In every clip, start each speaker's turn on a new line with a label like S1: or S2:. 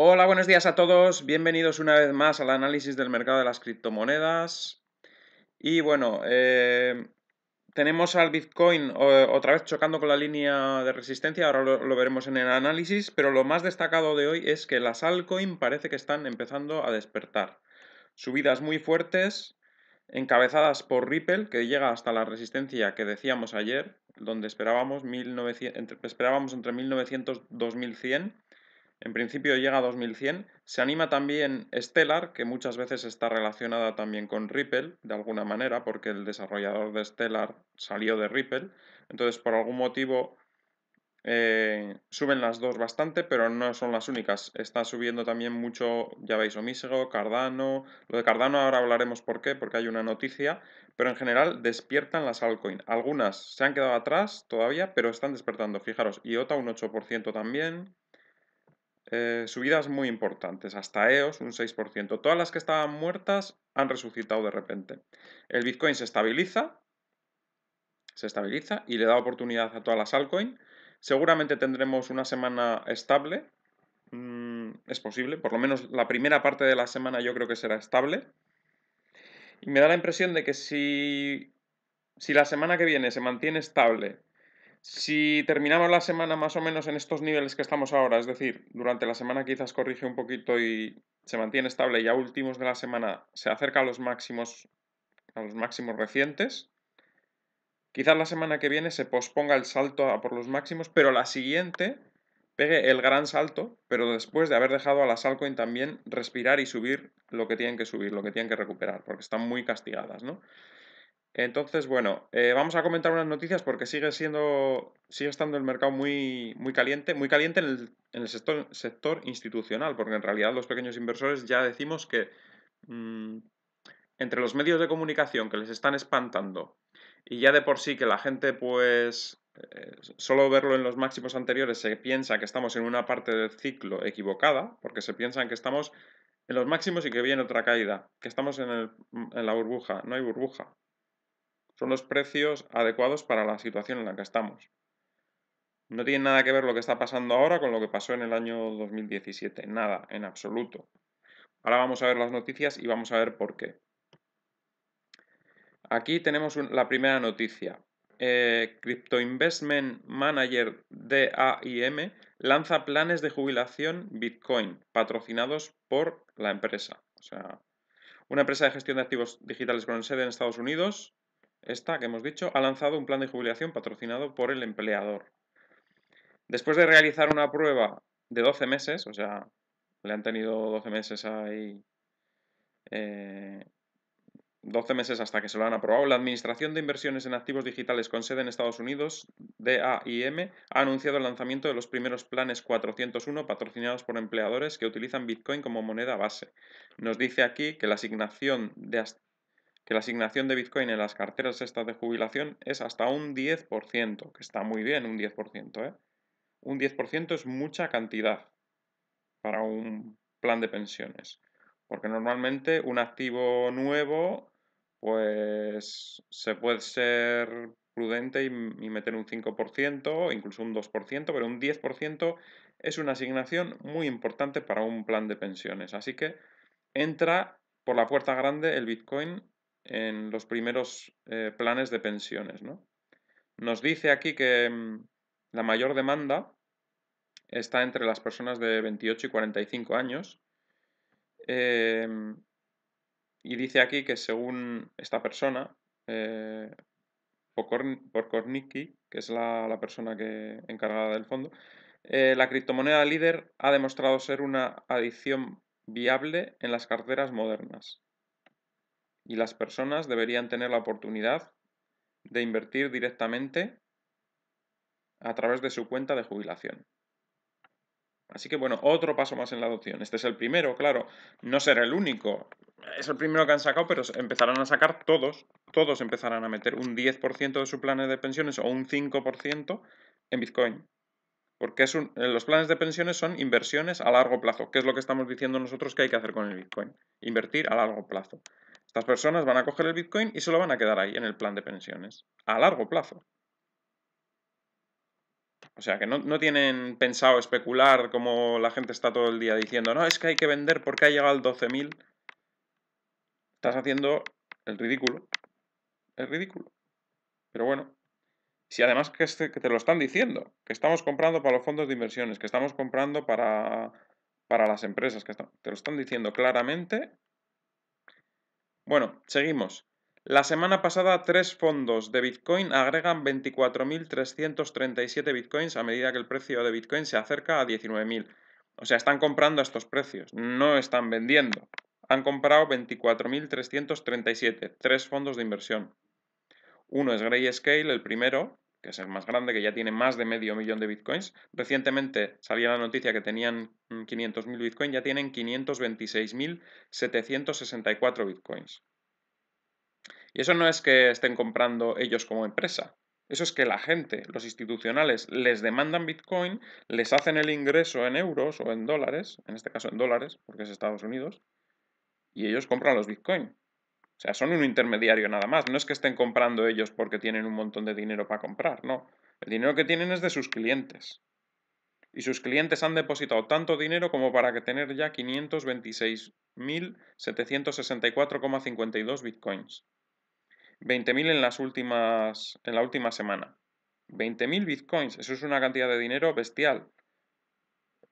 S1: Hola, buenos días a todos. Bienvenidos una vez más al análisis del mercado de las criptomonedas. Y bueno, eh, tenemos al Bitcoin otra vez chocando con la línea de resistencia. Ahora lo, veremos en el análisis. Pero lo más destacado de hoy es que las altcoins parece que están empezando a despertar. Subidas muy fuertes, encabezadas por Ripple, que llega hasta la resistencia que decíamos ayer, donde esperábamos, entre, esperábamos entre 1900 y 2100 en principio llega a 2100. Se anima también Stellar, que muchas veces está relacionada también con Ripple, de alguna manera, porque el desarrollador de Stellar salió de Ripple. Entonces, por algún motivo, eh, suben las dos bastante, pero no son las únicas. Está subiendo también mucho, ya veis, Omisego, Cardano. Lo de Cardano ahora hablaremos por qué, porque hay una noticia. Pero en general despiertan las altcoins. Algunas se han quedado atrás todavía, pero están despertando. Fijaros, IOTA un 8% también, eh, subidas muy importantes, hasta EOS un 6%. Todas las que estaban muertas han resucitado de repente. El Bitcoin se estabiliza, se estabiliza y le da oportunidad a todas las altcoins. Seguramente tendremos una semana estable, mm, es posible, por lo menos la primera parte de la semana yo creo que será estable. Y me da la impresión de que si, si la semana que viene se mantiene estable si terminamos la semana más o menos en estos niveles que estamos ahora, es decir, durante la semana quizás corrige un poquito y se mantiene estable y a últimos de la semana se acerca a los máximos, a los máximos recientes, quizás la semana que viene se posponga el salto a por los máximos, pero la siguiente pegue el gran salto, pero después de haber dejado a la altcoins también respirar y subir lo que tienen que subir, lo que tienen que recuperar, porque están muy castigadas, ¿no? Entonces, bueno, eh, vamos a comentar unas noticias porque sigue siendo, sigue estando el mercado muy, muy caliente, muy caliente en el, sector, institucional, porque en realidad los pequeños inversores ya decimos que mm, entre los medios de comunicación que les están espantando y ya de por sí que la gente pues eh, solo verlo en los máximos anteriores se piensa que estamos en una parte del ciclo equivocada, porque se piensan que estamos en los máximos y que viene otra caída, que estamos en la burbuja, no hay burbuja, son los precios adecuados para la situación en la que estamos. No tiene nada que ver lo que está pasando ahora con lo que pasó en el año 2017, nada, en absoluto. Ahora vamos a ver las noticias y vamos a ver por qué. Aquí tenemos la primera noticia. Eh, Crypto Investment Manager DAIM lanza planes de jubilación Bitcoin patrocinados por la empresa. O sea, una empresa de gestión de activos digitales con sede en Estados Unidos esta que hemos dicho, ha lanzado un plan de jubilación patrocinado por el empleador. Después de realizar una prueba de 12 meses, o sea, le han tenido 12 meses ahí, 12 eh, meses hasta que se lo han aprobado, la Administración de Inversiones en Activos Digitales con sede en Estados Unidos, DAIM, ha anunciado el lanzamiento de los primeros planes 401 patrocinados por empleadores que utilizan Bitcoin como moneda base. Nos dice aquí que la asignación de hasta que la asignación de Bitcoin en las carteras estas de jubilación es hasta un 10%, que está muy bien un 10%. ¿eh? Un 10% es mucha cantidad para un plan de pensiones, porque normalmente un activo nuevo pues se puede ser prudente y, meter un 5%, incluso un 2%, pero un 10% es una asignación muy importante para un plan de pensiones. Así que entra por la puerta grande el Bitcoin en los primeros eh, planes de pensiones. ¿no? Nos dice aquí que mm, la mayor demanda está entre las personas de 28 y 45 años. Em, y dice aquí que según esta persona, por eh, por que es la, persona que, encargada del fondo, eh, la criptomoneda líder ha demostrado ser una adición viable en las carteras modernas y las personas deberían tener la oportunidad de invertir directamente a través de su cuenta de jubilación. Así que bueno, otro paso más en la adopción. Este es el primero, claro. No será el único. Es el primero que han sacado, pero empezarán a sacar todos. Todos empezarán a meter un 10% de sus planes de pensiones o un 5% en Bitcoin. Porque eh, los planes de pensiones son inversiones a largo plazo, ¿Qué es lo que estamos diciendo nosotros que hay que hacer con el Bitcoin. Invertir a largo plazo. Estas personas van a coger el Bitcoin y se lo van a quedar ahí en el plan de pensiones, a largo plazo. O sea, que no, tienen pensado especular como la gente está todo el día diciendo, no, es que hay que vender porque ha llegado al 12.000. Estás haciendo el ridículo. El ridículo. Pero bueno, si además este, que, te lo están diciendo, que estamos comprando para los fondos de inversiones, que estamos comprando para, para las empresas, que te lo están diciendo claramente, bueno, seguimos. La semana pasada, tres fondos de Bitcoin agregan 24.337 Bitcoins a medida que el precio de Bitcoin se acerca a 19.000. O sea, están comprando a estos precios, no están vendiendo. Han comprado 24.337, tres fondos de inversión. Uno es Grayscale, el primero, que es el más grande, que ya tiene más de medio millón de bitcoins. Recientemente salía la noticia que tenían 500.000 mm, bitcoins, ya tienen 526.764 bitcoins. Y eso no es que estén comprando ellos como empresa, eso es que la gente, los institucionales, les demandan bitcoin, les hacen el ingreso en euros o en dólares, en este caso en dólares, porque es Estados Unidos, y ellos compran los bitcoins. O sea, son un intermediario nada más. No es que estén comprando ellos porque tienen un montón de dinero para comprar, no. El dinero que tienen es de sus clientes. Y sus clientes han depositado tanto dinero como para que tener ya 526.764,52 bitcoins. 20.000 en las últimas en la última semana. 20.000 bitcoins, eso es una cantidad de dinero bestial.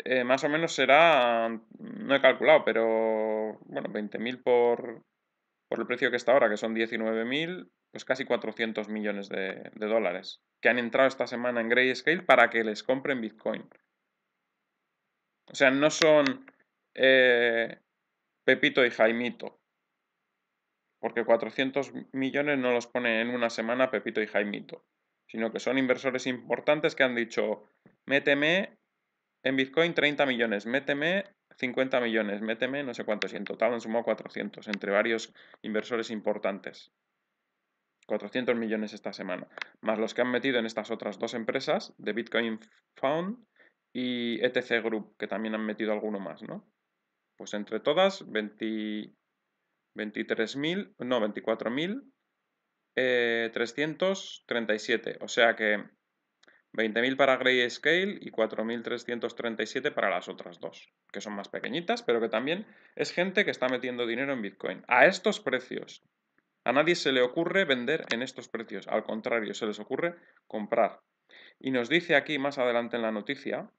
S1: Eh, más o menos será, no he calculado, pero bueno, 20.000 por por el precio que está ahora, que son 19.000, pues casi 400 millones de, dólares, que han entrado esta semana en Grayscale para que les compren Bitcoin. O sea, no son eh, Pepito y Jaimito, porque 400 millones no los pone en una semana Pepito y Jaimito, sino que son inversores importantes que han dicho, méteme en Bitcoin 30 millones, méteme 50 millones, méteme no sé cuántos, y en total han sumado 400 entre varios inversores importantes. 400 millones esta semana, más los que han metido en estas otras dos empresas, de Bitcoin Found y ETC Group, que también han metido alguno más, ¿no? Pues entre todas, 23.000, no, 24.337. Eh, o sea que 20.000 para Grayscale y 4.337 para las otras dos, que son más pequeñitas, pero que también es gente que está metiendo dinero en Bitcoin. A estos precios. A nadie se le ocurre vender en estos precios, al contrario, se les ocurre comprar. Y nos dice aquí más adelante en la noticia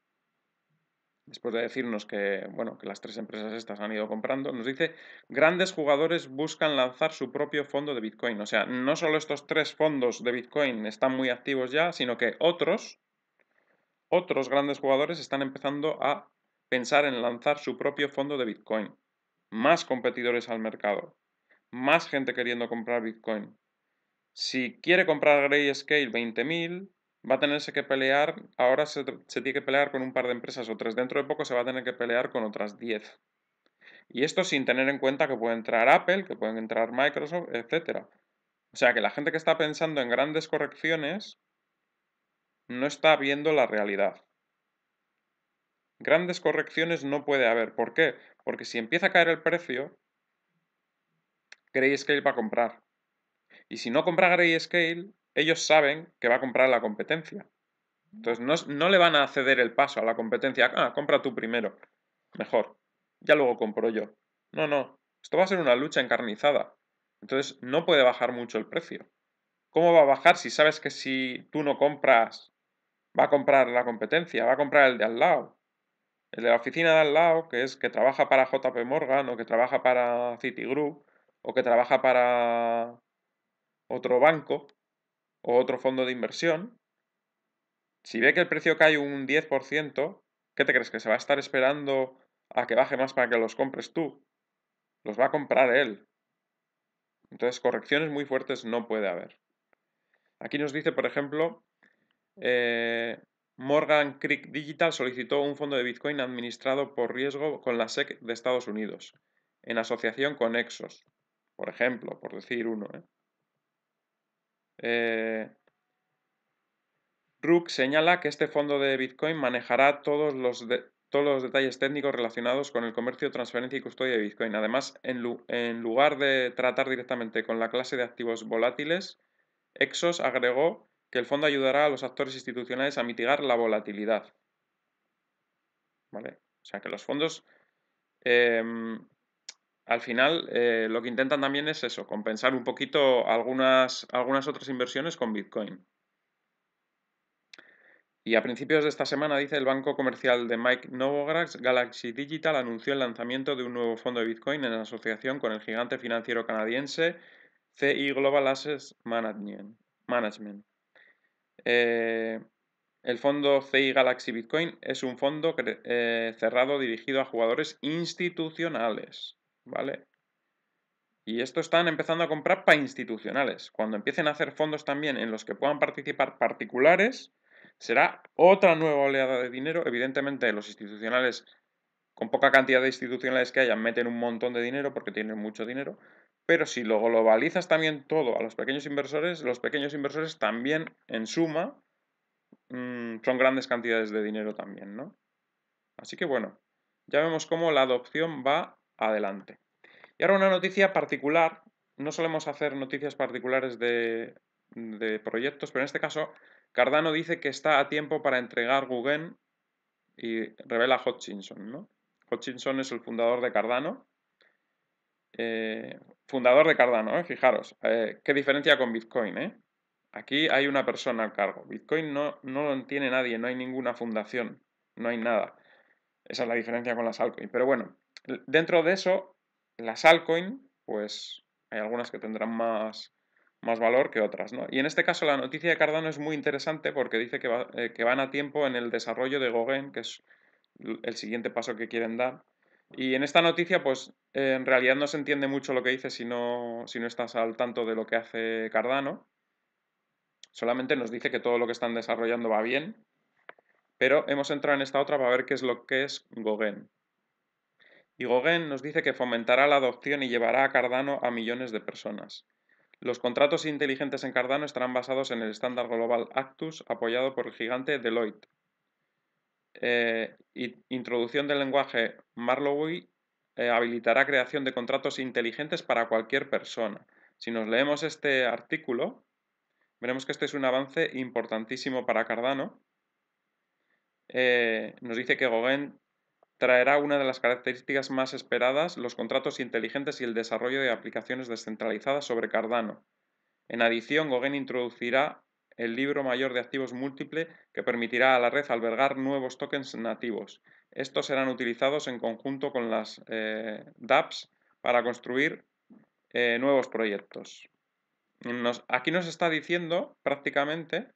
S1: después de decirnos que, bueno, que las tres empresas estas han ido comprando, nos dice, grandes jugadores buscan lanzar su propio fondo de Bitcoin. O sea, no solo estos tres fondos de Bitcoin están muy activos ya, sino que otros, otros grandes jugadores están empezando a pensar en lanzar su propio fondo de Bitcoin. Más competidores al mercado, más gente queriendo comprar Bitcoin. Si quiere comprar Grayscale 20.000, va a tenerse que pelear, ahora se, tiene que pelear con un par de empresas o tres, dentro de poco se va a tener que pelear con otras 10. Y esto sin tener en cuenta que puede entrar Apple, que pueden entrar Microsoft, etc. O sea que la gente que está pensando en grandes correcciones no está viendo la realidad. Grandes correcciones no puede haber. ¿Por qué? Porque si empieza a caer el precio, Grayscale va a comprar. Y si no compra Grayscale, ellos saben que va a comprar la competencia. Entonces no, le van a ceder el paso a la competencia. Ah, compra tú primero. Mejor. Ya luego compro yo. No, no. Esto va a ser una lucha encarnizada. Entonces no puede bajar mucho el precio. ¿Cómo va a bajar si sabes que si tú no compras, va a comprar la competencia, va a comprar el de al lado? El de la oficina de al lado, que es que trabaja para JP Morgan o que trabaja para Citigroup o que trabaja para otro banco, o otro fondo de inversión, si ve que el precio cae un 10%, ¿qué te crees? ¿Que se va a estar esperando a que baje más para que los compres tú? Los va a comprar él. Entonces, correcciones muy fuertes no puede haber. Aquí nos dice, por ejemplo, eh, Morgan Creek Digital solicitó un fondo de Bitcoin administrado por riesgo con la SEC de Estados Unidos, en asociación con Exos, por ejemplo, por decir uno. ¿eh? Eh, Rook señala que este fondo de Bitcoin manejará todos los, todos los detalles técnicos relacionados con el comercio, transferencia y custodia de Bitcoin. Además, en, lugar de tratar directamente con la clase de activos volátiles, Exos agregó que el fondo ayudará a los actores institucionales a mitigar la volatilidad. ¿Vale? O sea que los fondos em, al final eh, lo que intentan también es eso, compensar un poquito algunas, otras inversiones con Bitcoin. Y a principios de esta semana, dice el banco comercial de Mike Novogratz, Galaxy Digital anunció el lanzamiento de un nuevo fondo de Bitcoin en asociación con el gigante financiero canadiense CI Global Assets Management. Eh, el fondo CI Galaxy Bitcoin es un fondo eh, cerrado dirigido a jugadores institucionales. ¿vale? Y esto están empezando a comprar para institucionales. Cuando empiecen a hacer fondos también en los que puedan participar particulares, será otra nueva oleada de dinero. Evidentemente, los institucionales, con poca cantidad de institucionales que hayan, meten un montón de dinero porque tienen mucho dinero. Pero si lo globalizas también todo a los pequeños inversores, los pequeños inversores también, en suma, mm, son grandes cantidades de dinero también, ¿no? Así que bueno, ya vemos cómo la adopción va adelante. Y ahora una noticia particular. No solemos hacer noticias particulares de, proyectos, pero en este caso Cardano dice que está a tiempo para entregar Guggen y revela Hutchinson, ¿no? Hutchinson es el fundador de Cardano. Eh, fundador de Cardano, ¿eh? fijaros, eh, qué diferencia con Bitcoin, ¿eh? Aquí hay una persona al cargo. Bitcoin no, no lo tiene nadie, no hay ninguna fundación, no hay nada. Esa es la diferencia con las altcoins. Pero bueno, Dentro de eso, las altcoins, pues hay algunas que tendrán más, valor que otras. Y en este caso la noticia de Cardano es muy interesante porque dice que, eh, van a tiempo en el desarrollo de Gogen, que es el siguiente paso que quieren dar. Y en esta noticia, pues en realidad no se entiende mucho lo que dice si no, si no estás al tanto de lo que hace Cardano. Solamente nos dice que todo lo que están desarrollando va bien. Pero hemos entrado en esta otra para ver qué es lo que es Gogen. Y Gauguin nos dice que fomentará la adopción y llevará a Cardano a millones de personas. Los contratos inteligentes en Cardano estarán basados en el estándar global Actus apoyado por el gigante Deloitte. Eh, introducción del lenguaje Marlowe eh, habilitará creación de contratos inteligentes para cualquier persona. Si nos leemos este artículo, veremos que este es un avance importantísimo para Cardano. Eh, nos dice que Gauguin traerá una de las características más esperadas, los contratos inteligentes y el desarrollo de aplicaciones descentralizadas sobre Cardano. En adición, Gogen introducirá el libro mayor de activos múltiple que permitirá a la red albergar nuevos tokens nativos. Estos serán utilizados en conjunto con las eh, dApps para construir eh, nuevos proyectos. aquí nos está diciendo prácticamente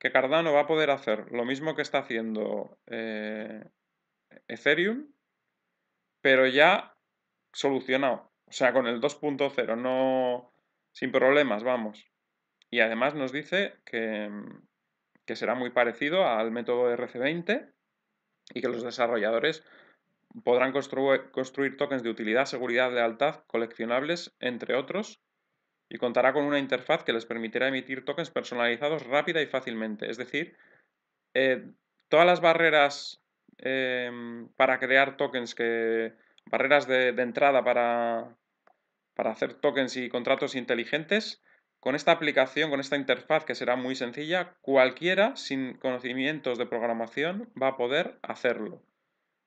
S1: que Cardano va a poder hacer lo mismo que está haciendo eh, Ethereum, pero ya solucionado. O sea, con el 2.0, no sin problemas, vamos. Y además nos dice que, que será muy parecido al método RC20 y que los desarrolladores podrán construir tokens de utilidad, seguridad, lealtad, coleccionables, entre otros, y contará con una interfaz que les permitirá emitir tokens personalizados rápida y fácilmente. Es decir, eh, todas las barreras Em, para crear tokens, que barreras de, entrada para, para hacer tokens y contratos inteligentes. Con esta aplicación, con esta interfaz que será muy sencilla, cualquiera sin conocimientos de programación va a poder hacerlo.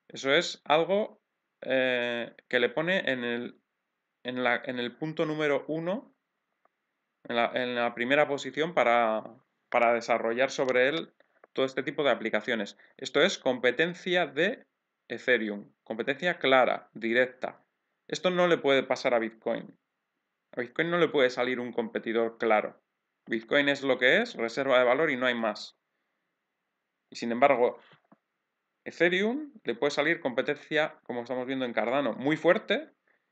S1: Eso es algo eh, que le pone en el, en, el punto número uno, en la, en la primera posición para, para desarrollar sobre él todo este tipo de aplicaciones. Esto es competencia de Ethereum, competencia clara, directa. Esto no le puede pasar a Bitcoin. A Bitcoin no le puede salir un competidor claro. Bitcoin es lo que es, reserva de valor y no hay más. Y sin embargo, Ethereum le puede salir competencia, como estamos viendo en Cardano, muy fuerte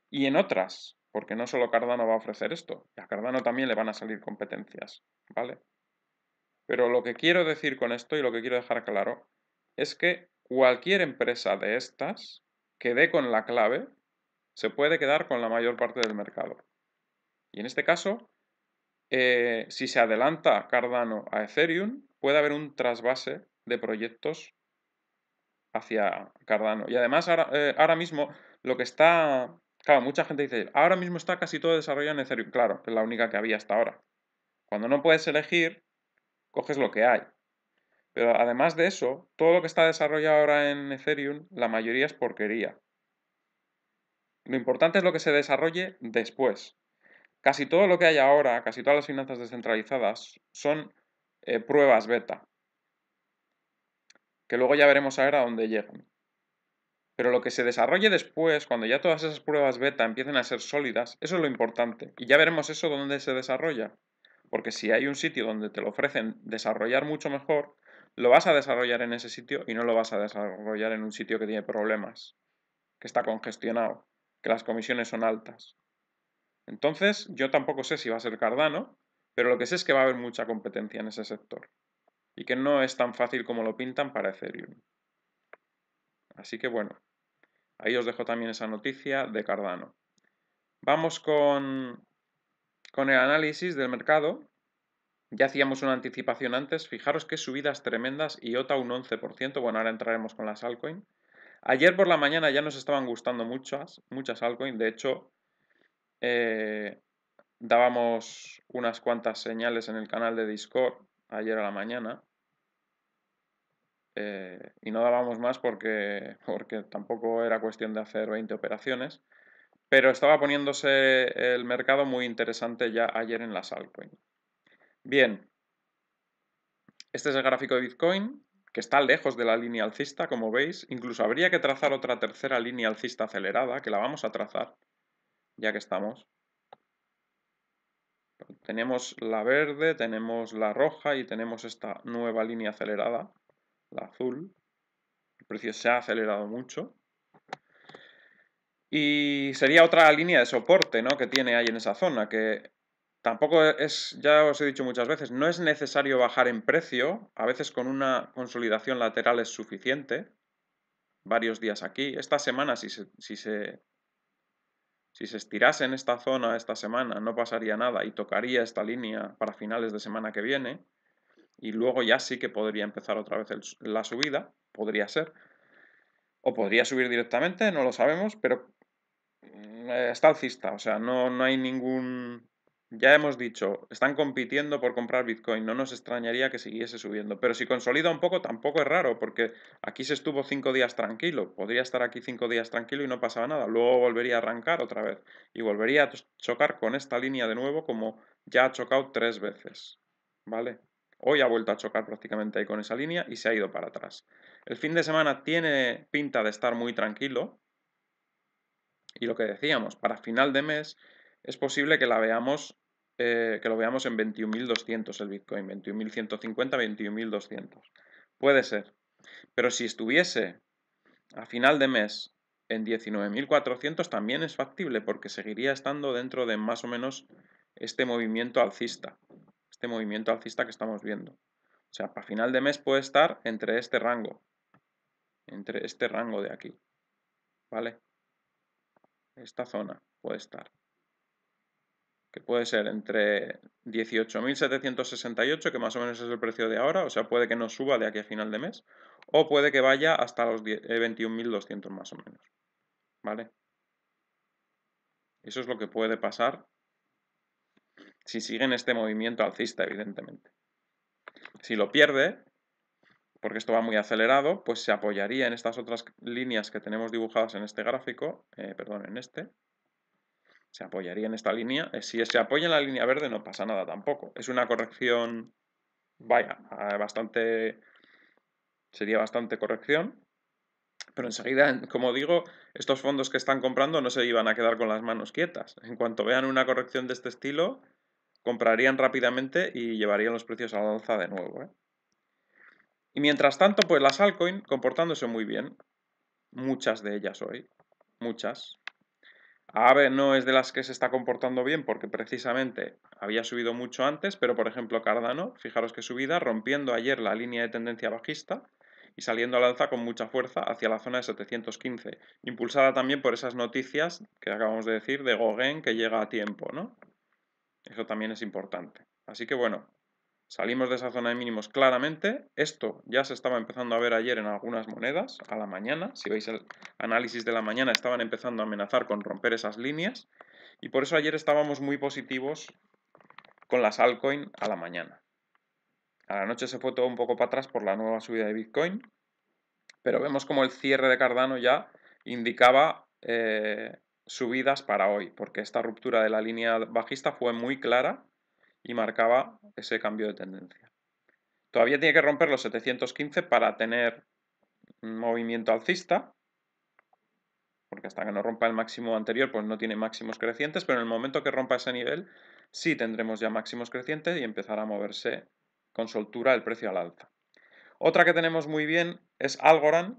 S1: y en otras, porque no solo Cardano va a ofrecer esto, y a Cardano también le van a salir competencias, ¿vale? Pero lo que quiero decir con esto y lo que quiero dejar claro es que cualquier empresa de estas que dé con la clave se puede quedar con la mayor parte del mercado. Y en este caso, eh, si se adelanta Cardano a Ethereum, puede haber un trasvase de proyectos hacia Cardano. Y además eh, ahora, mismo lo que está... Claro, mucha gente dice, ahora mismo está casi todo desarrollado en Ethereum. Claro, es la única que había hasta ahora. Cuando no puedes elegir, coges lo que hay. Pero además de eso, todo lo que está desarrollado ahora en Ethereum, la mayoría es porquería. Lo importante es lo que se desarrolle después. Casi todo lo que hay ahora, casi todas las finanzas descentralizadas, son eh, pruebas beta. Que luego ya veremos a ver a dónde llegan. Pero lo que se desarrolle después, cuando ya todas esas pruebas beta empiecen a ser sólidas, eso es lo importante. Y ya veremos eso dónde se desarrolla porque si hay un sitio donde te lo ofrecen desarrollar mucho mejor, lo vas a desarrollar en ese sitio y no lo vas a desarrollar en un sitio que tiene problemas, que está congestionado, que las comisiones son altas. Entonces, yo tampoco sé si va a ser Cardano, pero lo que sé es que va a haber mucha competencia en ese sector y que no es tan fácil como lo pintan para Ethereum. Así que bueno, ahí os dejo también esa noticia de Cardano. Vamos con con el análisis del mercado, ya hacíamos una anticipación antes, fijaros qué subidas tremendas, y IOTA un 11%, bueno, ahora entraremos con las altcoins. Ayer por la mañana ya nos estaban gustando muchas, muchas altcoins, de hecho, eh, dábamos unas cuantas señales en el canal de Discord ayer a la mañana. Eh, y no dábamos más porque, porque tampoco era cuestión de hacer 20 operaciones. Pero estaba poniéndose el mercado muy interesante ya ayer en la altcoins. Bien, este es el gráfico de Bitcoin, que está lejos de la línea alcista, como veis. Incluso habría que trazar otra tercera línea alcista acelerada, que la vamos a trazar, ya que estamos. Tenemos la verde, tenemos la roja y tenemos esta nueva línea acelerada, la azul. El precio se ha acelerado mucho. Y sería otra línea de soporte ¿no? que tiene ahí en esa zona, que tampoco es, ya os he dicho muchas veces, no es necesario bajar en precio, a veces con una consolidación lateral es suficiente, varios días aquí. Esta semana, si se, si se, si se estirase en esta zona esta semana, no pasaría nada y tocaría esta línea para finales de semana que viene, y luego ya sí que podría empezar otra vez la subida, podría ser. O podría subir directamente, no lo sabemos, pero Mm, está alcista, o sea, no, no hay ningún... Ya hemos dicho, están compitiendo por comprar Bitcoin, no nos extrañaría que siguiese subiendo, pero si consolida un poco tampoco es raro, porque aquí se estuvo cinco días tranquilo, podría estar aquí cinco días tranquilo y no pasaba nada, luego volvería a arrancar otra vez y volvería a chocar con esta línea de nuevo como ya ha chocado tres veces, ¿vale? Hoy ha vuelto a chocar prácticamente ahí con esa línea y se ha ido para atrás. El fin de semana tiene pinta de estar muy tranquilo, y lo que decíamos, para final de mes es posible que la veamos, eh, que lo veamos en 21.200 el Bitcoin, 21.150, 21.200. Puede ser. Pero si estuviese a final de mes en 19.400 también es factible porque seguiría estando dentro de más o menos este movimiento alcista, este movimiento alcista que estamos viendo. O sea, para final de mes puede estar entre este rango, entre este rango de aquí, ¿vale? esta zona puede estar, que puede ser entre 18.768, que más o menos es el precio de ahora, o sea, puede que no suba de aquí a final de mes, o puede que vaya hasta los 21.200 eh, más o menos, ¿vale? Eso es lo que puede pasar si siguen este movimiento alcista, evidentemente. Si lo pierde, porque esto va muy acelerado, pues se apoyaría en estas otras líneas que tenemos dibujadas en este gráfico, eh, perdón, en este, se apoyaría en esta línea. Eh, si se apoya en la línea verde no pasa nada tampoco. Es una corrección, vaya, ah, bastante, sería bastante corrección. Pero enseguida, como digo, estos fondos que están comprando no se iban a quedar con las manos quietas. En cuanto vean una corrección de este estilo, comprarían rápidamente y llevarían los precios a la alza de nuevo. ¿eh? Y mientras tanto, pues las altcoins comportándose muy bien. Muchas de ellas hoy. Muchas. Aave no es de las que se está comportando bien porque precisamente había subido mucho antes, pero por ejemplo Cardano, fijaros que subida, rompiendo ayer la línea de tendencia bajista y saliendo al alza con mucha fuerza hacia la zona de 715, impulsada también por esas noticias que acabamos de decir de Gauguin que llega a tiempo, ¿no? Eso también es importante. Así que bueno, Salimos de esa zona de mínimos claramente. Esto ya se estaba empezando a ver ayer en algunas monedas, a la mañana. Si veis el análisis de la mañana, estaban empezando a amenazar con romper esas líneas. Y por eso ayer estábamos muy positivos con las altcoin a la mañana. A la noche se fue todo un poco para atrás por la nueva subida de Bitcoin. Pero vemos como el cierre de Cardano ya indicaba eh, subidas para hoy, porque esta ruptura de la línea bajista fue muy clara y marcaba ese cambio de tendencia. Todavía tiene que romper los 715 para tener un movimiento alcista, porque hasta que no rompa el máximo anterior pues no tiene máximos crecientes, pero en el momento que rompa ese nivel sí tendremos ya máximos crecientes y empezará a moverse con soltura el precio al alza. Otra que tenemos muy bien es Algorand,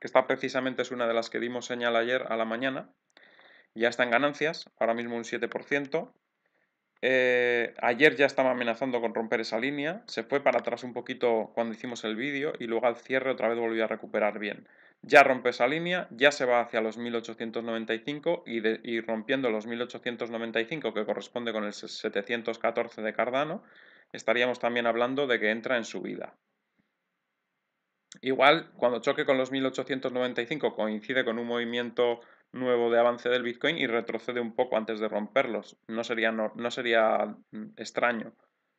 S1: que está precisamente es una de las que dimos señal ayer a la mañana. Ya está en ganancias, ahora mismo un 7%, eh, ayer ya estaba amenazando con romper esa línea, se fue para atrás un poquito cuando hicimos el vídeo y luego al cierre otra vez volvió a recuperar bien. Ya rompe esa línea, ya se va hacia los 1895 y, y rompiendo los 1895 que corresponde con el 714 de Cardano, estaríamos también hablando de que entra en subida. Igual, cuando choque con los 1895 coincide con un movimiento nuevo de avance del Bitcoin y retrocede un poco antes de romperlos. No sería, no, sería mm, extraño.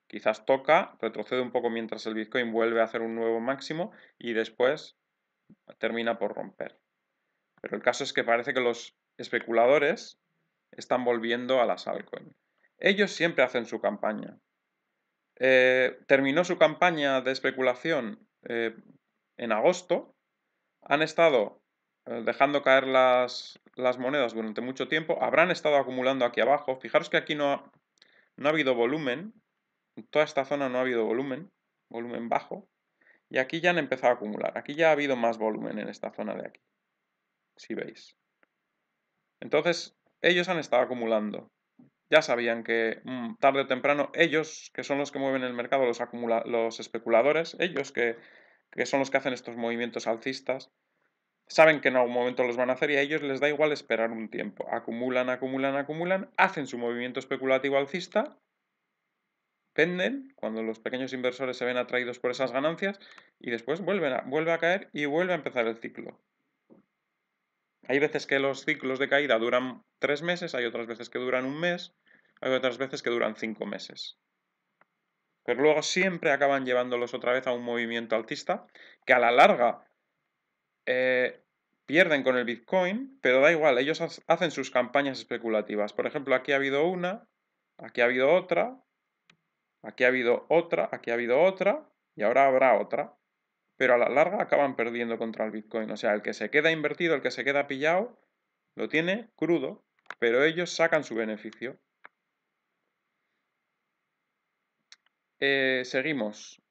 S1: Quizás toca, retrocede un poco mientras el Bitcoin vuelve a hacer un nuevo máximo y después termina por romper. Pero el caso es que parece que los especuladores están volviendo a las altcoins. Ellos siempre hacen su campaña. Eh, terminó su campaña de especulación eh, en agosto. Han estado eh, dejando caer las, las monedas durante mucho tiempo, habrán estado acumulando aquí abajo. Fijaros que aquí no ha, no ha habido volumen, en toda esta zona no ha habido volumen, volumen bajo, y aquí ya han empezado a acumular. Aquí ya ha habido más volumen en esta zona de aquí, si veis. Entonces, ellos han estado acumulando. Ya sabían que mm, tarde o temprano ellos, que son los que mueven el mercado, los, los especuladores, ellos que, que son los que hacen estos movimientos alcistas, saben que en algún momento los van a hacer y a ellos les da igual esperar un tiempo. Acumulan, acumulan, acumulan, hacen su movimiento especulativo alcista, Penden cuando los pequeños inversores se ven atraídos por esas ganancias y después vuelven vuelve a caer y vuelve a empezar el ciclo. Hay veces que los ciclos de caída duran tres meses, hay otras veces que duran un mes, hay otras veces que duran cinco meses. Pero luego siempre acaban llevándolos otra vez a un movimiento alcista que a la larga eh, pierden con el Bitcoin, pero da igual, ellos hacen sus campañas especulativas. Por ejemplo, aquí ha habido una, aquí ha habido otra, aquí ha habido otra, aquí ha habido otra, y ahora habrá otra. Pero a la larga acaban perdiendo contra el Bitcoin. O sea, el que se queda invertido, el que se queda pillado, lo tiene crudo, pero ellos sacan su beneficio. Eh, seguimos.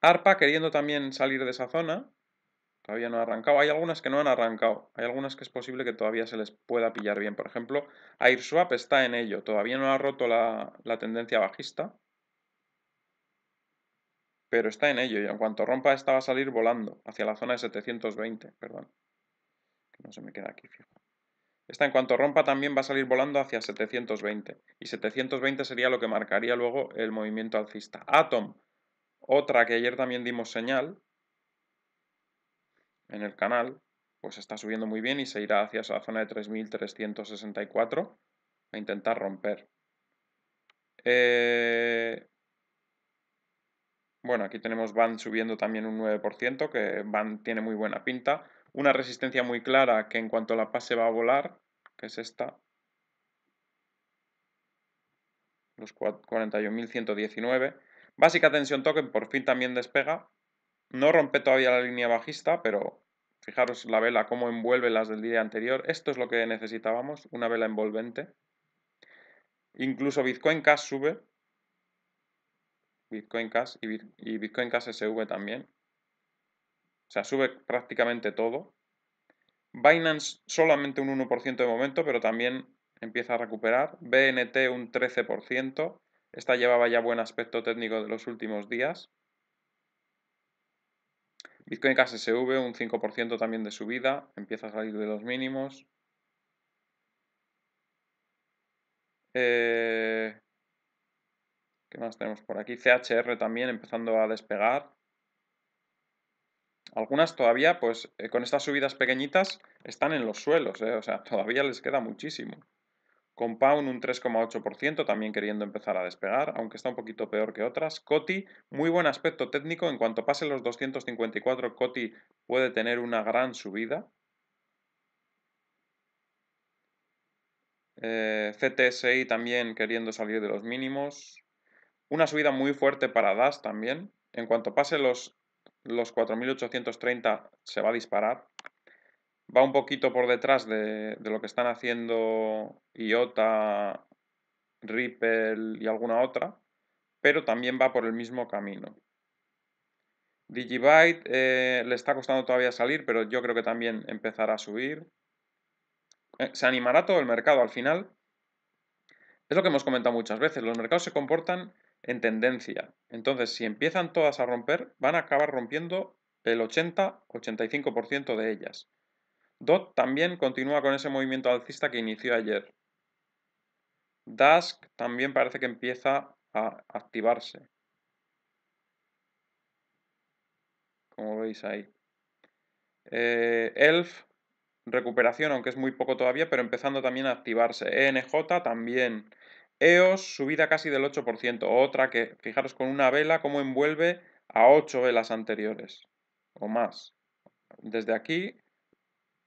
S1: ARPA queriendo también salir de esa zona, Todavía no ha arrancado. Hay algunas que no han arrancado. Hay algunas que es posible que todavía se les pueda pillar bien. Por ejemplo, AirSwap está en ello. Todavía no ha roto la, tendencia bajista. Pero está en ello y en cuanto rompa esta va a salir volando hacia la zona de 720. Perdón. Que no se me queda aquí fijo. Esta en cuanto rompa también va a salir volando hacia 720. Y 720 sería lo que marcaría luego el movimiento alcista. Atom, otra que ayer también dimos señal, en el canal, pues está subiendo muy bien y se irá hacia esa zona de 3.364 a intentar romper. Eh, bueno, aquí tenemos van subiendo también un 9%, que van tiene muy buena pinta. Una resistencia muy clara que en cuanto la pase va a volar, que es esta. Los 41.119. Básica tensión token por fin también despega. No rompe todavía la línea bajista, pero Fijaros la vela, cómo envuelve las del día anterior. Esto es lo que necesitábamos, una vela envolvente. Incluso Bitcoin Cash sube. Bitcoin Cash y, Bitcoin Cash SV también. O sea, sube prácticamente todo. Binance solamente un 1% de momento, pero también empieza a recuperar. BNT un 13%. Esta llevaba ya buen aspecto técnico de los últimos días. Bitcoin Cash un 5% también de subida, empieza a salir de los mínimos. Eh, ¿Qué más tenemos por aquí? CHR también empezando a despegar. Algunas todavía, pues eh, con estas subidas pequeñitas, están en los suelos, eh, o sea, todavía les queda muchísimo. Compound un 3,8%, también queriendo empezar a despegar, aunque está un poquito peor que otras. Coti, muy buen aspecto técnico, en cuanto pase los 254, Coti puede tener una gran subida. Eh, CTSI también queriendo salir de los mínimos. Una subida muy fuerte para DAS también. En cuanto pase los, los 4.830 se va a disparar va un poquito por detrás de, lo que están haciendo IOTA, Ripple y alguna otra, pero también va por el mismo camino. Digibyte eh, le está costando todavía salir, pero yo creo que también empezará a subir. Eh, se animará todo el mercado al final. Es lo que hemos comentado muchas veces, los mercados se comportan en tendencia. Entonces, si empiezan todas a romper, van a acabar rompiendo el 80-85% de ellas. DOT también continúa con ese movimiento alcista que inició ayer. DASK también parece que empieza a activarse. Como veis ahí. Eh, ELF, recuperación, aunque es muy poco todavía, pero empezando también a activarse. ENJ también. EOS, subida casi del 8%. Otra que, fijaros, con una vela, cómo envuelve a 8 velas anteriores o más. Desde aquí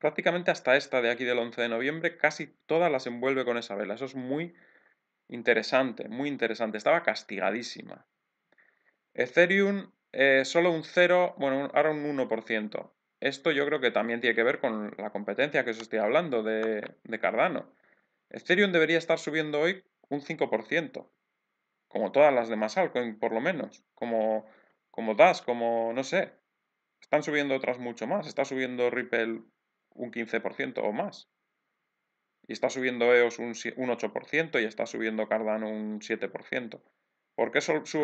S1: prácticamente hasta esta de aquí del 11 de noviembre, casi todas las envuelve con esa vela. Eso es muy interesante, muy interesante. Estaba castigadísima. Ethereum, eh, solo un 0, bueno, ahora un 1%. Esto yo creo que también tiene que ver con la competencia que os estoy hablando de, Cardano. Ethereum debería estar subiendo hoy un 5%, como todas las demás altcoins, por lo menos, como, como Dash, como no sé. Están subiendo otras mucho más. Está subiendo Ripple un 15% o más. Y está subiendo EOS un, 8% y está subiendo Cardano un 7%. ¿Por qué solo, sube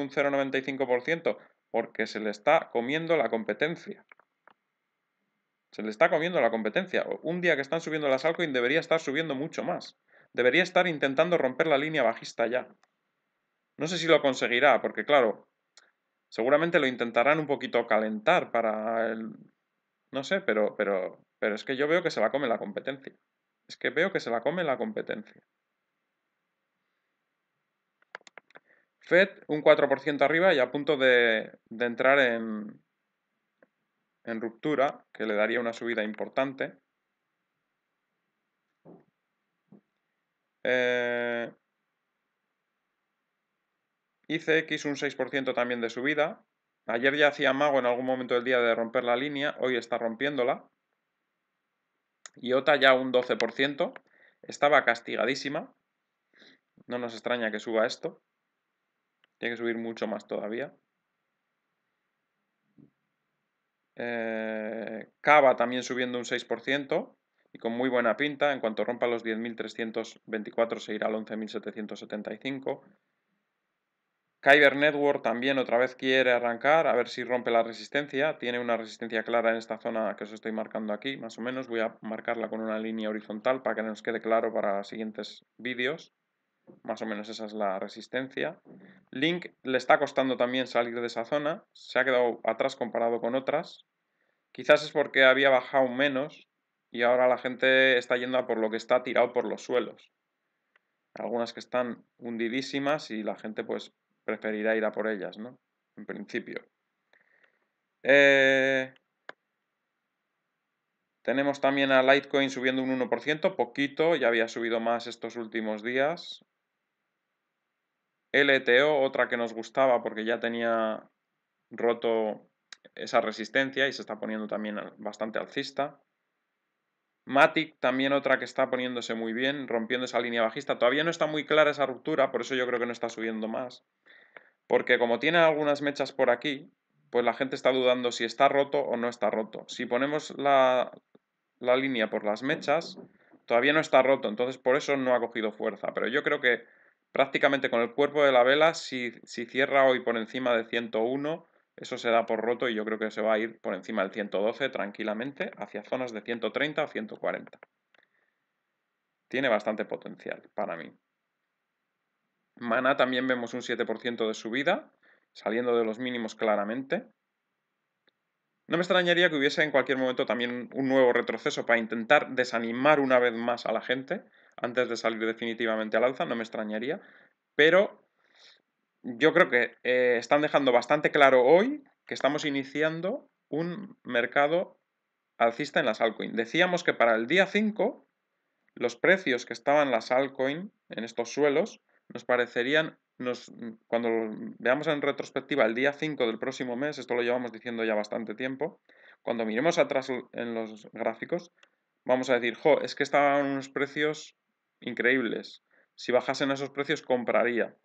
S1: un 0,95%? Porque se le está comiendo la competencia. Se le está comiendo la competencia. Un día que están subiendo las altcoins debería estar subiendo mucho más. Debería estar intentando romper la línea bajista ya. No sé si lo conseguirá, porque claro, seguramente lo intentarán un poquito calentar para el... No sé, pero, pero pero es que yo veo que se la come la competencia. Es que veo que se la come la competencia. Fed un 4% arriba y a punto de, entrar en, en ruptura, que le daría una subida importante. Eh, ICX un 6% también de subida. Ayer ya hacía mago en algún momento del día de romper la línea, hoy está rompiéndola. Iota ya un 12%, estaba castigadísima, no nos extraña que suba esto, tiene que subir mucho más todavía. Eh, Cava también subiendo un 6% y con muy buena pinta, en cuanto rompa los 10.324 se irá al 11.775. Kyber Network también otra vez quiere arrancar, a ver si rompe la resistencia. Tiene una resistencia clara en esta zona que os estoy marcando aquí, más o menos. Voy a marcarla con una línea horizontal para que nos quede claro para los siguientes vídeos. Más o menos esa es la resistencia. Link le está costando también salir de esa zona. Se ha quedado atrás comparado con otras. Quizás es porque había bajado menos y ahora la gente está yendo a por lo que está tirado por los suelos. Algunas que están hundidísimas y la gente pues preferirá ir a por ellas, ¿no? En principio. Eh, tenemos también a Litecoin subiendo un 1%, poquito, ya había subido más estos últimos días. LTO, otra que nos gustaba porque ya tenía roto esa resistencia y se está poniendo también bastante alcista. Matic también otra que está poniéndose muy bien, rompiendo esa línea bajista. Todavía no está muy clara esa ruptura, por eso yo creo que no está subiendo más. Porque como tiene algunas mechas por aquí, pues la gente está dudando si está roto o no está roto. Si ponemos la, línea por las mechas, todavía no está roto, entonces por eso no ha cogido fuerza. Pero yo creo que prácticamente con el cuerpo de la vela, si, si cierra hoy por encima de 101, eso se da por roto y yo creo que se va a ir por encima del 112 tranquilamente hacia zonas de 130 o 140. Tiene bastante potencial para mí. Mana también vemos un 7% de subida, saliendo de los mínimos claramente. No me extrañaría que hubiese en cualquier momento también un nuevo retroceso para intentar desanimar una vez más a la gente antes de salir definitivamente al alza, no me extrañaría, pero yo creo que eh, están dejando bastante claro hoy que estamos iniciando un mercado alcista en las altcoins. Decíamos que para el día 5 los precios que estaban las altcoins en estos suelos nos parecerían, cuando veamos en retrospectiva el día 5 del próximo mes, esto lo llevamos diciendo ya bastante tiempo, cuando miremos atrás en los gráficos, vamos a decir, jo, es que estaban unos precios increíbles. Si bajasen esos precios compraría.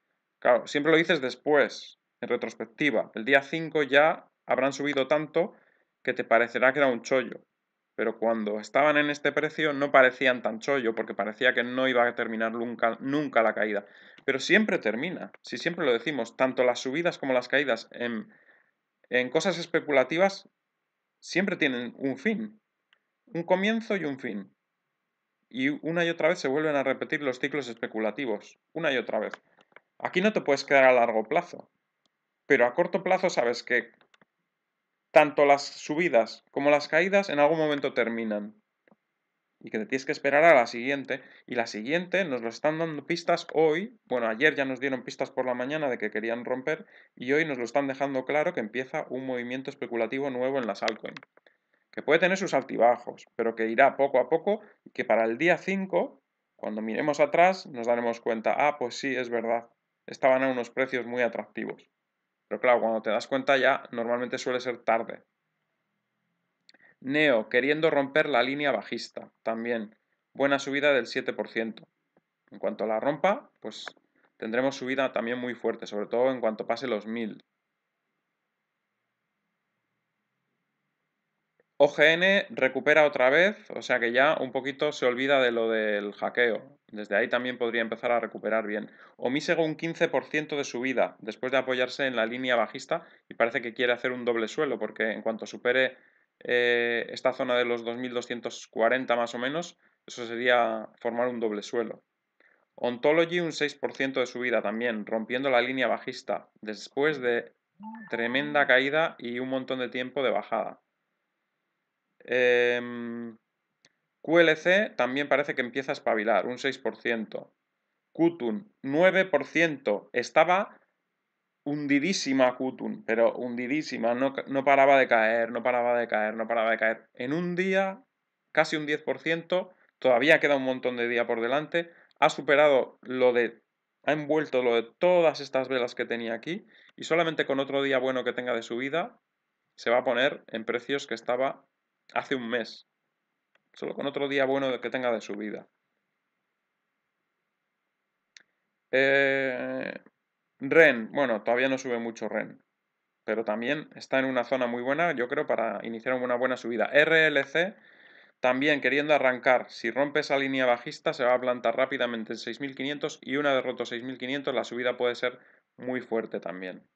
S1: Claro, siempre lo dices después, en retrospectiva. El día 5 ya habrán subido tanto que te parecerá que era un chollo. Pero cuando estaban en este precio no parecían tan chollo porque parecía que no iba a terminar nunca, nunca la caída. Pero siempre termina, si siempre lo decimos, tanto las subidas como las caídas en cosas especulativas siempre tienen un fin, un comienzo y un fin. Y una y otra vez se vuelven a repetir los ciclos especulativos, una y otra vez. Aquí no te puedes quedar a largo plazo, pero a corto plazo sabes que tanto las subidas como las caídas en algún momento terminan y que te tienes que esperar a la siguiente. Y la siguiente nos lo están dando pistas hoy. Bueno, ayer ya nos dieron pistas por la mañana de que querían romper y hoy nos lo están dejando claro que empieza un movimiento especulativo nuevo en las altcoins. Que puede tener sus altibajos, pero que irá poco a poco y que para el día 5, cuando miremos atrás, nos daremos cuenta, ah, pues sí, es verdad estaban a unos precios muy atractivos. Pero claro, cuando te das cuenta ya, normalmente suele ser tarde. Neo, queriendo romper la línea bajista, también. Buena subida del 7%. En cuanto a la rompa, pues tendremos subida también muy fuerte, sobre todo en cuanto pase los 1000. OGN recupera otra vez, o sea que ya un poquito se olvida de lo del hackeo. Desde ahí también podría empezar a recuperar bien. Omisego un 15% de subida después de apoyarse en la línea bajista y parece que quiere hacer un doble suelo porque en cuanto supere eh, esta zona de los 2240 más o menos, eso sería formar un doble suelo. Ontology un 6% de subida también, rompiendo la línea bajista después de tremenda caída y un montón de tiempo de bajada. Em, QLC también parece que empieza a espabilar, un 6%. Qtun, 9%. Estaba hundidísima Qtun, pero hundidísima, no, no paraba de caer, no paraba de caer, no paraba de caer. En un día, casi un 10%, todavía queda un montón de día por delante, ha superado lo de ha envuelto lo de todas estas velas que tenía aquí y solamente con otro día bueno que tenga de subida se va a poner en precios que estaba hace un mes. Solo con otro día bueno que tenga de subida. Eh, Ren, bueno, todavía no sube mucho Ren. Pero también está en una zona muy buena, yo creo, para iniciar una buena subida. RLC, también queriendo arrancar. Si rompe esa línea bajista, se va a plantar rápidamente en 6.500 y una derrota 6.500, la subida puede ser muy fuerte también.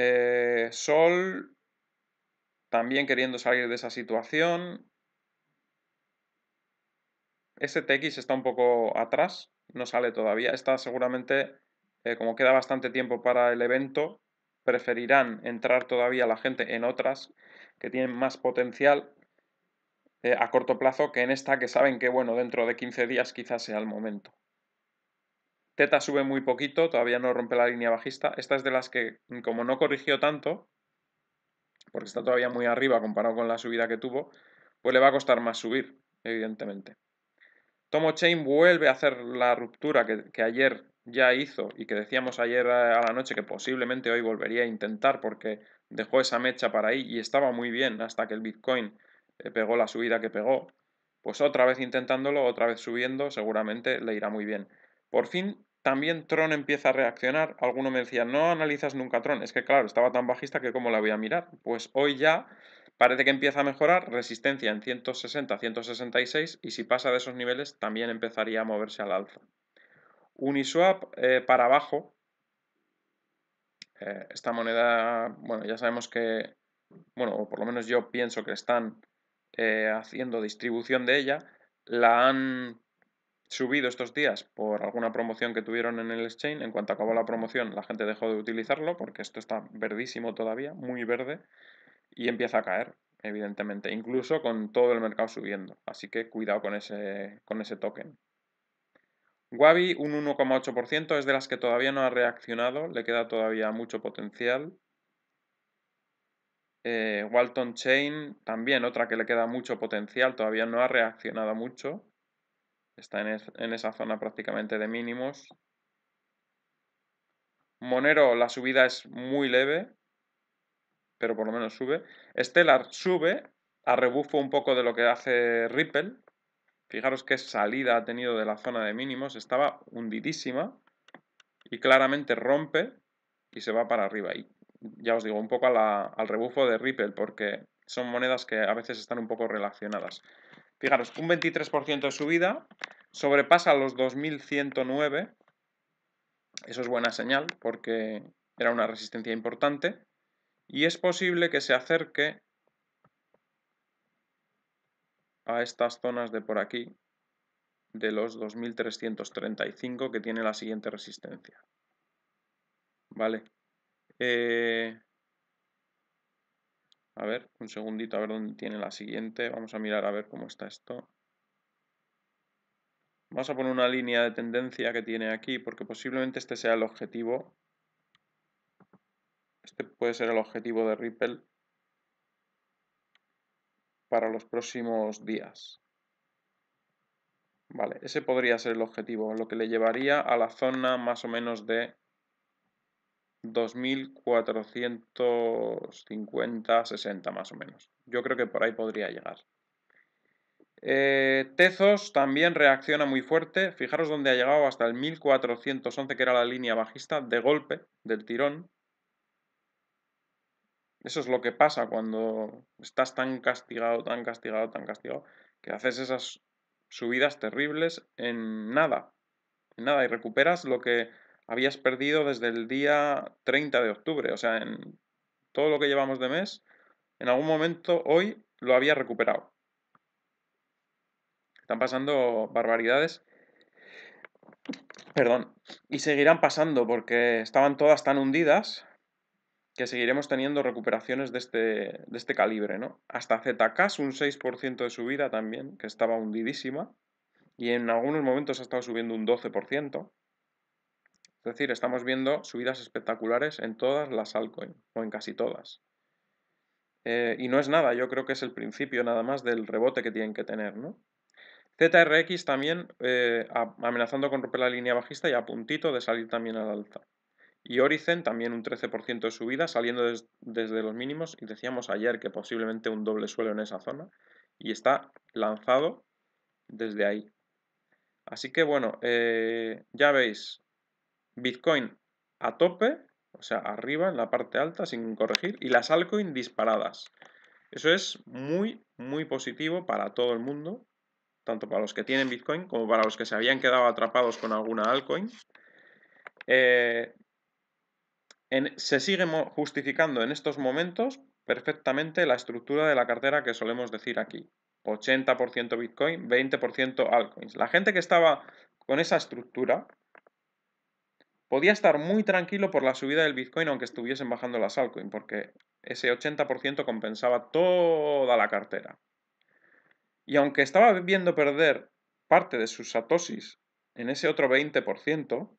S1: Eh, Sol también queriendo salir de esa situación. STX está un poco atrás, no sale todavía. Está seguramente, eh, como queda bastante tiempo para el evento, preferirán entrar todavía la gente en otras que tienen más potencial eh, a corto plazo que en esta que saben que, bueno, dentro de 15 días quizás sea el momento. Teta sube muy poquito, todavía no rompe la línea bajista. Esta es de las que, como no corrigió tanto, porque está todavía muy arriba comparado con la subida que tuvo, pues le va a costar más subir, evidentemente. Tomo Chain vuelve a hacer la ruptura que, que ayer ya hizo y que decíamos ayer a la noche que posiblemente hoy volvería a intentar porque dejó esa mecha para ahí y estaba muy bien hasta que el Bitcoin eh, pegó la subida que pegó. Pues otra vez intentándolo, otra vez subiendo, seguramente le irá muy bien. Por fin también Tron empieza a reaccionar. Alguno me decía, no analizas nunca Tron. Es que claro, estaba tan bajista que cómo la voy a mirar. Pues hoy ya parece que empieza a mejorar. Resistencia en 160, 166 y si pasa de esos niveles también empezaría a moverse al alza. Uniswap eh, para abajo. Eh, esta moneda, bueno, ya sabemos que, bueno, o por lo menos yo pienso que están eh, haciendo distribución de ella. La han subido estos días por alguna promoción que tuvieron en el exchange. En cuanto acabó la promoción, la gente dejó de utilizarlo porque esto está verdísimo todavía, muy verde, y empieza a caer, evidentemente, incluso con todo el mercado subiendo. Así que cuidado con ese, con ese token. Wabi, un 1,8%, es de las que todavía no ha reaccionado, le queda todavía mucho potencial. Eh, Walton Chain, también otra que le queda mucho potencial, todavía no ha reaccionado mucho. Está en, esa zona prácticamente de mínimos. Monero, la subida es muy leve, pero por lo menos sube. Stellar sube, a rebufo un poco de lo que hace Ripple. Fijaros qué salida ha tenido de la zona de mínimos. Estaba hundidísima y claramente rompe y se va para arriba. Y ya os digo, un poco al rebufo de Ripple, porque son monedas que a veces están un poco relacionadas. Fijaros, un 23% de subida, sobrepasa los 2109. Eso es buena señal porque era una resistencia importante. Y es posible que se acerque a estas zonas de por aquí, de los 2335 que tiene la siguiente resistencia. Vale. Eh, a ver, un segundito, a ver dónde tiene la siguiente. Vamos a mirar a ver cómo está esto. Vamos a poner una línea de tendencia que tiene aquí, porque posiblemente este sea el objetivo. Este puede ser el objetivo de Ripple para los próximos días. Vale, ese podría ser el objetivo, lo que le llevaría a la zona más o menos de 2450, 60 más o menos. Yo creo que por ahí podría llegar. Eh, Tezos también reacciona muy fuerte. Fijaros dónde ha llegado hasta el 1411, que era la línea bajista, de golpe, del tirón. Eso es lo que pasa cuando estás tan castigado, tan castigado, tan castigado, que haces esas subidas terribles en nada. En nada, y recuperas lo que habías perdido desde el día 30 de octubre. O sea, en todo lo que llevamos de mes, en algún momento hoy lo había recuperado. Están pasando barbaridades. Perdón. Y seguirán pasando porque estaban todas tan hundidas que seguiremos teniendo recuperaciones de este, de este calibre, ¿no? Hasta ZK, un 6% de subida también, que estaba hundidísima. Y en algunos momentos ha estado subiendo un 12%. Es decir, estamos viendo subidas espectaculares en todas las altcoins, o en casi todas. Eh, y no es nada, yo creo que es el principio nada más del rebote que tienen que tener, ¿no? ZRX también eh, amenazando con romper la línea bajista y a puntito de salir también al alza. Y Oricen también un 13% de subida, saliendo desde los mínimos, y decíamos ayer que posiblemente un doble suelo en esa zona, y está lanzado desde ahí. Así que bueno, eh, ya veis, Bitcoin a tope, o sea, arriba, en la parte alta, sin corregir, y las altcoins disparadas. Eso es muy, muy positivo para todo el mundo, tanto para los que tienen Bitcoin como para los que se habían quedado atrapados con alguna altcoin. Eh, se sigue justificando en estos momentos perfectamente la estructura de la cartera que solemos decir aquí. 80% Bitcoin, 20% altcoins. La gente que estaba con esa estructura, Podía estar muy tranquilo por la subida del Bitcoin aunque estuviesen bajando las altcoins, porque ese 80% compensaba toda la cartera. Y aunque estaba viendo perder parte de sus satosis en ese otro 20%,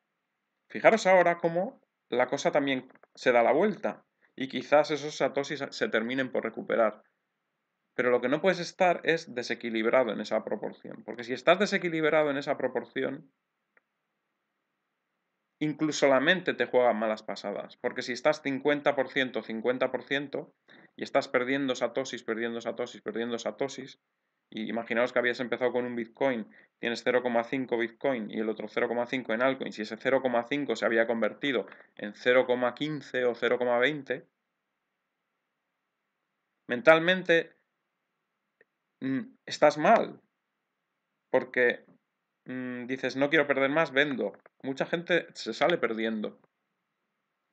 S1: fijaros ahora cómo la cosa también se da la vuelta y quizás esos satosis se terminen por recuperar. Pero lo que no puedes estar es desequilibrado en esa proporción, porque si estás desequilibrado en esa proporción, incluso la mente te juega malas pasadas, porque si estás 50%, 50% y estás perdiendo satosis, perdiendo satosis, perdiendo satosis, y imaginaos que habías empezado con un Bitcoin, tienes 0,5 Bitcoin y el otro 0,5 en altcoin, si ese 0,5 se había convertido en 0,15 o 0,20, mentalmente mm, estás mal, porque Mm, dices, no quiero perder más, vendo. Mucha gente se sale perdiendo.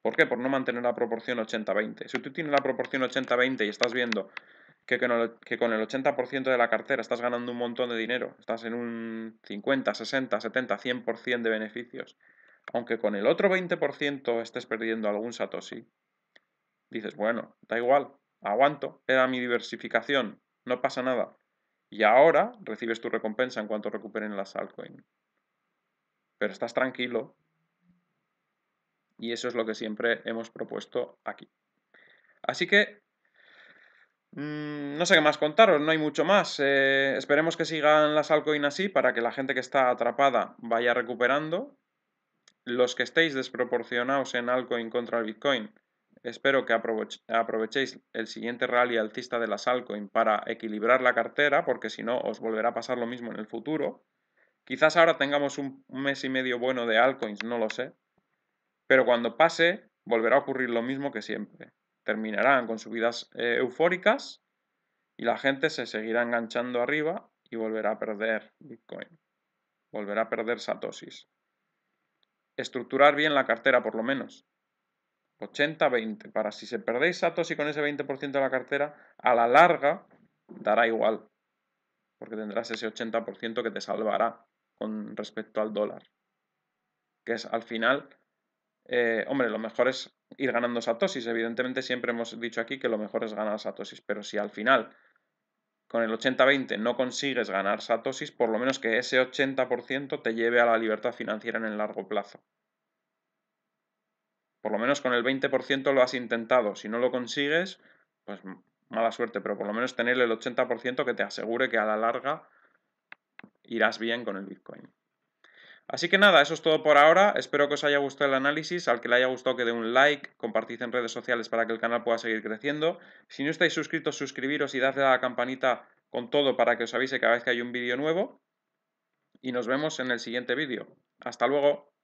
S1: ¿Por qué? Por no mantener la proporción 80-20. Si tú tienes la proporción 80-20 y estás viendo que con el, 80% de la cartera estás ganando un montón de dinero, estás en un 50, 60, 70, 100% de beneficios, aunque con el otro 20% estés perdiendo algún Satoshi, dices, bueno, da igual, aguanto, era mi diversificación, no pasa nada. Y ahora recibes tu recompensa en cuanto recuperen las altcoins. Pero estás tranquilo. Y eso es lo que siempre hemos propuesto aquí. Así que mm, no sé qué más contaros, no hay mucho más. Eh, esperemos que sigan las altcoins así para que la gente que está atrapada vaya recuperando. Los que estéis desproporcionados en altcoin contra el Bitcoin, Espero que aprovechéis el siguiente rally alcista de las altcoins para equilibrar la cartera, porque si no os volverá a pasar lo mismo en el futuro. Quizás ahora tengamos un mes y medio bueno de altcoins, no lo sé. Pero cuando pase, volverá a ocurrir lo mismo que siempre. Terminarán con subidas eh, eufóricas y la gente se seguirá enganchando arriba y volverá a perder Bitcoin. Volverá a perder satosis. Estructurar bien la cartera por lo menos. 80-20, para si se perdéis Satoshi con ese 20% de la cartera, a la larga dará igual, porque tendrás ese 80% que te salvará con respecto al dólar. Que es al final, eh, hombre, lo mejor es ir ganando satosis Evidentemente siempre hemos dicho aquí que lo mejor es ganar satosis pero si al final con el 80-20 no consigues ganar satosis por lo menos que ese 80% te lleve a la libertad financiera en el largo plazo por lo menos con el 20% lo has intentado. Si no lo consigues, pues mala suerte, pero por lo menos tener el 80% que te asegure que a la larga irás bien con el Bitcoin. Así que nada, eso es todo por ahora. Espero que os haya gustado el análisis. Al que le haya gustado que dé un like, compartid en redes sociales para que el canal pueda seguir creciendo. Si no estáis suscritos, suscribiros y dadle a la campanita con todo para que os avise cada vez que hay un vídeo nuevo. Y nos vemos en el siguiente vídeo. Hasta luego.